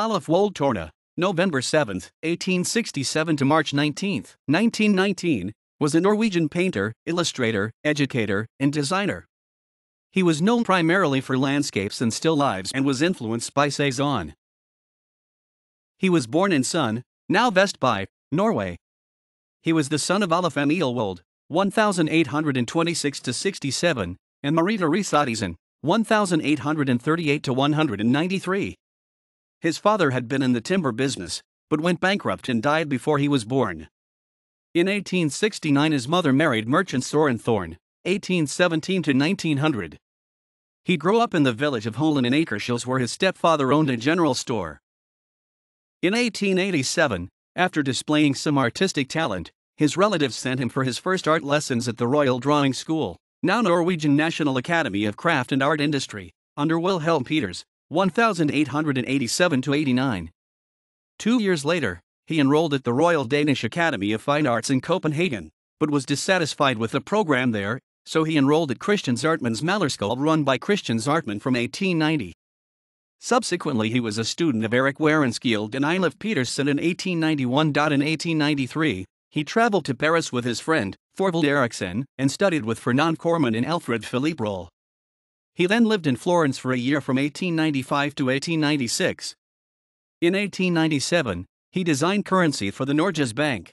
Olaf Torna, November 7, 1867 to March 19, 1919, was a Norwegian painter, illustrator, educator, and designer. He was known primarily for landscapes and still lives and was influenced by Cezanne. He was born in Sun, now Vestby, Norway. He was the son of Olaf Emil Wold, 1826 to 67, and Marie Therese Ottesen, 1838 to 193. His father had been in the timber business, but went bankrupt and died before he was born. In 1869, his mother married merchant Soren Thorne 1817 to 1900. He grew up in the village of Holland in Akershus, where his stepfather owned a general store. In 1887, after displaying some artistic talent, his relatives sent him for his first art lessons at the Royal Drawing School, now Norwegian National Academy of Craft and Art Industry, under Wilhelm Peters, 1887 to 89. Two years later, he enrolled at the Royal Danish Academy of Fine Arts in Copenhagen, but was dissatisfied with the program there, so he enrolled at Christian Zartman's Malerskole run by Christian Zartman from 1890. Subsequently, he was a student of Erik Werenskield and Eilif Petersen in 1891. In 1893, he traveled to Paris with his friend, Thorvald Eriksson, and studied with Fernand Corman and Alfred Philippe Roll. He then lived in Florence for a year from 1895 to 1896. In 1897, he designed currency for the Norges Bank.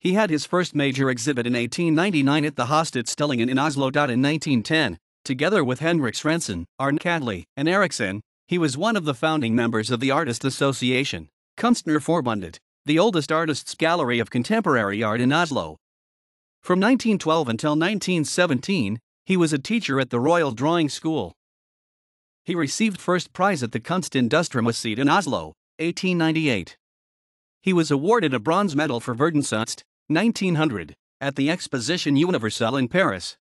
He had his first major exhibit in 1899 at the Hostedstillingen in Oslo. In 1910, together with Henrik Svensson, Arne Cadley, and Eriksson, he was one of the founding members of the Artists' Association, Kunstnerforeningen, the oldest artists' gallery of contemporary art in Oslo. From 1912 until 1917, he was a teacher at the Royal Drawing School. He received first prize at the Kunstindustrimwedstrijd in Oslo, 1898. He was awarded a bronze medal for Verdensunst, 1900, at the Exposition Universelle in Paris.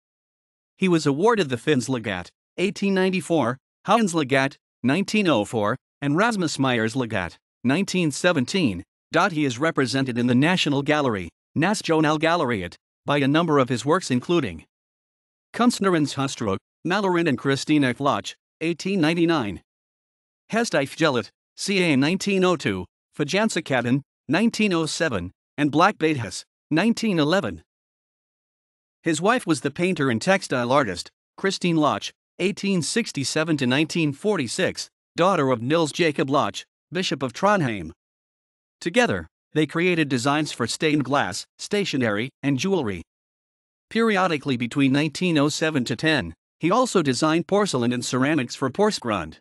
He was awarded the Finns Legat, 1894, Hans Legat, 1904, and Rasmus Meyers Legat, 1917. He is represented in the National Gallery, Nationalgalleriet, by a number of his works including and Hustruck, Mallorin and Christina Floch, 1899. Hesteif Gellet, CA 1902, Fajansikaden, 1907, and Blackbait Hess, 1911. His wife was the painter and textile artist, Christine Loch, 1867 to 1946, daughter of Nils Jacob Loch, Bishop of Trondheim. Together, they created designs for stained glass, stationery, and jewelry. Periodically between 1907 to 10, he also designed porcelain and ceramics for Porsgrund.